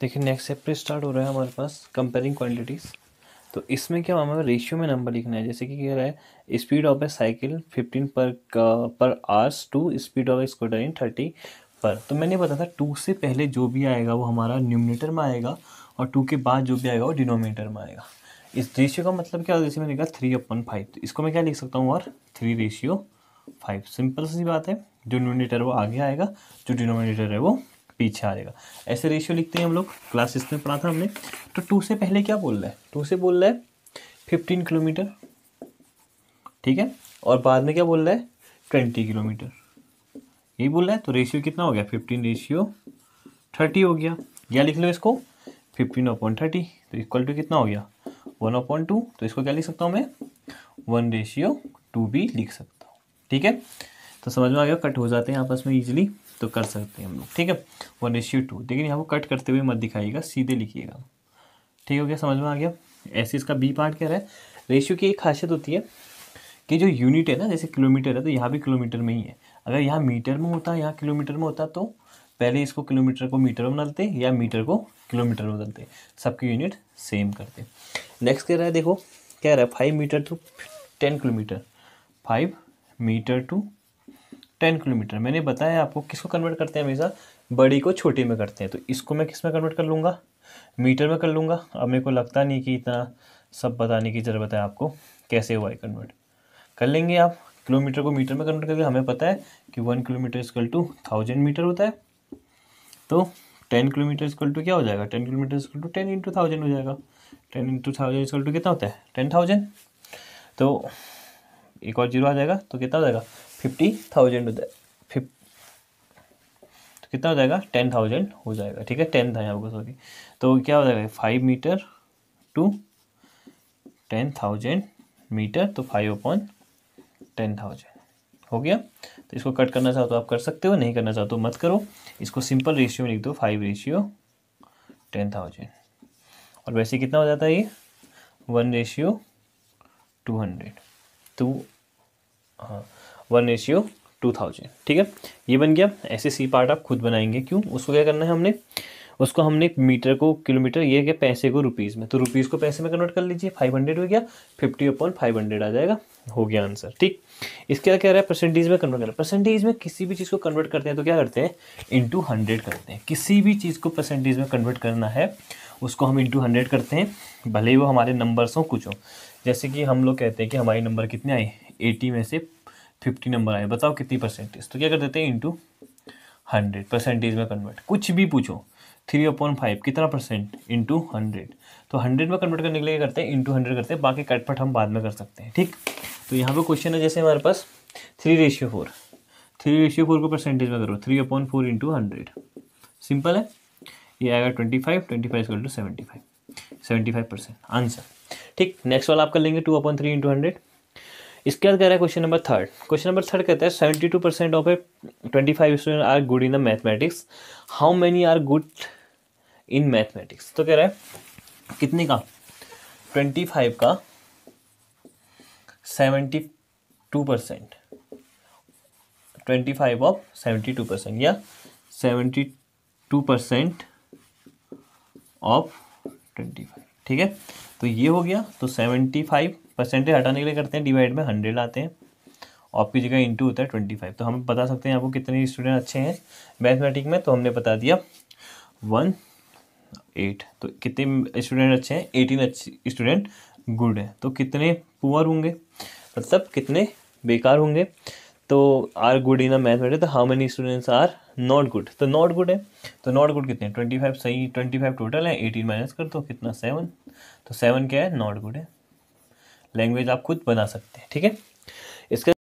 देखिए next chapter start हो रहा है हमारे पास कंपेयरिंग क्वांटिटीज़ तो इसमें क्या हमें रेशियो में नंबर लिखना है जैसे कि कह रहा है speed of a cycle fifteen per per hours to speed of a scooter thirty per तो मैंने बताया था टू से पहले जो भी आएगा वो हमारा न्यूमिनेटर में आएगा और टू के बाद जो भी आएगा वो डिनोमिनेटर में आएगा इस रेशियो का मतलब क्या जैसे मैंने कहा थ्री अपन फाइव तो इसको मैं क्या लिख सकता हूँ और थ्री रेशियो फाइव सिंपल सी बात है जो न्यूमिनेटर वो आगे आएगा जो डिनोमिनेटर है वो पीछे आ जाएगा ऐसे रेशियो लिखते हैं हम लोग क्लास सिक्स में पढ़ा था हमने तो टू से पहले क्या बोल रहा है टू से बोल रहा है फिफ्टीन किलोमीटर ठीक है और बाद में क्या बोल रहा है ट्वेंटी किलोमीटर यही बोल रहा है तो रेशियो कितना हो गया फिफ्टीन रेशियो थर्टी हो गया या लिख लो इसको फिफ्टीन अपॉन थर्टी तो इक्वल टू कितना हो गया वन अपॉन टू तो इसको क्या लिख सकता हूँ मैं वन रेशियो टू भी लिख सकता हूँ ठीक है तो समझ में आ गया कट हो जाते हैं आपस में ईजिली तो कर सकते हैं हम लोग ठीक है वन रेशियो टू लेकिन यहाँ को कट करते हुए मत दिखाइएगा सीधे लिखिएगा ठीक हो गया समझ में आ गया ऐसे इसका बी पार्ट कह रहा है रेशियो की एक खासियत होती है कि जो यूनिट है ना जैसे किलोमीटर है तो यहाँ भी किलोमीटर में ही है अगर यहाँ मीटर में होता यहाँ किलोमीटर में होता तो पहले इसको किलोमीटर को मीटर में बदलते या मीटर को किलोमीटर में बदलते सबकी यूनिट सेम करते नेक्स्ट कह रहा है देखो कह रहा है five metre to ten kilometre five metre to ten kilometre मैंने बताया आपको किसको कन्वर्ट करते हैं हमेशा बड़ी को छोटी में करते हैं तो इसको मैं किस में कन्वर्ट कर लूँगा मीटर में कर लूँगा अब मेरे को लगता नहीं कि इतना सब बताने की ज़रूरत है आपको कैसे हुआ है कन्वर्ट कर लेंगे आप किलोमीटर को मीटर में कन्वर्ट करके हमें पता है कि one kilometre is equal two thousand metre होता है तो टेन किलोमीटर इजकल टू क्या हो जाएगा ten kilometre is equal to ten into thousand हो जाएगा ten into thousand is equal to कितना होता है टेन थाउजेंड तो एक और जीरो आ जाएगा तो कितना हो जाएगा फिफ्टी थाउजेंड हो जाए तो कितना हो जाएगा टेन थाउजेंड हो जाएगा ठीक है टेन था यहाँ पर सॉरी तो क्या हो जाएगा five metre to ten thousand metre तो फाइव अपॉन टेन थाउजेंड हो गया तो इसको कट करना चाहो तो आप कर सकते हो नहीं करना चाहो तो मत करो इसको सिंपल रेशियो में लिख दो फाइव रेशियो टेन थाउजेंड और वैसे कितना हो जाता है ये वन रेशियो टू हंड्रेड तो हाँ वन रेशियो टू थाउजेंड ठीक है ये बन गया ऐसे सी पार्ट आप खुद बनाएंगे क्यों उसको क्या करना है हमने उसको हमने मीटर को किलोमीटर ये क्या पैसे को रुपीज़ में तो रुपीज़ को पैसे में कन्वर्ट कर लीजिए फाइव हंड्रेड हो गया फिफ्टी अपॉन फाइव हंड्रेड आ जाएगा हो गया आंसर ठीक इसके क्या रहा है परसेंटेज में कन्वर्ट कर परसेंटेज में किसी भी चीज़ को कन्वर्ट करते हैं तो क्या करते हैं इंटू हंड्रेड करते हैं किसी भी चीज़ को परसेंटेज में कन्वर्ट करना है उसको हम इंटू हंड्रेड करते हैं भले ही वो हमारे नंबर्स हों कुछ हों जैसे कि हम लोग कहते हैं कि हमारे नंबर कितने आए एटी में से फिफ्टी नंबर आए बताओ कितनी परसेंटेज तो क्या कर देते हैं इंटू हंड्रेड परसेंटेज में कन्वर्ट कुछ भी पूछो थ्री अपॉन फाइव कितना परसेंट इंटू हंड्रेड तो हंड्रेड में कन्वर्ट करने के लिए करते हैं इंटू हंड्रेड करते हैं बाकी कटपट हम बाद में कर सकते हैं ठीक तो यहाँ पे क्वेश्चन है जैसे हमारे पास three ratio four three ratio four को परसेंटेज में करो three upon four into hundred simple है ये आएगा twenty five twenty five equal to seventy five seventy five percent answer ठीक नेक्स्ट वाला आप कर लेंगे two upon three into hundred इसके बाद कह रहा है question number third question number third कहता है seventy two percent of a twenty five student are good in the mathematics how many are good in mathematics तो कह रहा है कितने का ट्वेंटी फाइव का seventy two percent twenty five of seventy two percent या seventy two percent of twenty five ठीक है तो ये हो गया तो सेवेंटी फाइव परसेंटेज हटाने के लिए करते हैं डिवाइड में हंड्रेड आते हैं आपकी जगह इंटू होता है ट्वेंटी फाइव तो हम बता सकते हैं आपको कितने स्टूडेंट अच्छे हैं मैथमेटिक में तो हमने बता दिया वन एट तो कितने स्टूडेंट अच्छे हैं एटीन अच्छे स्टूडेंट गुड है तो कितने पुअर होंगे मतलब कितने बेकार होंगे तो are good in a mathematic तो how many students are not good तो नॉट गुड है तो नॉट गुड कितने ट्वेंटी फाइव सही ट्वेंटी फाइव टोटल है एटीन माइनस कर तो कितना सेवन तो सेवन क्या है नॉट गुड है लैंग्वेज आप खुद बना सकते हैं ठीक है इसके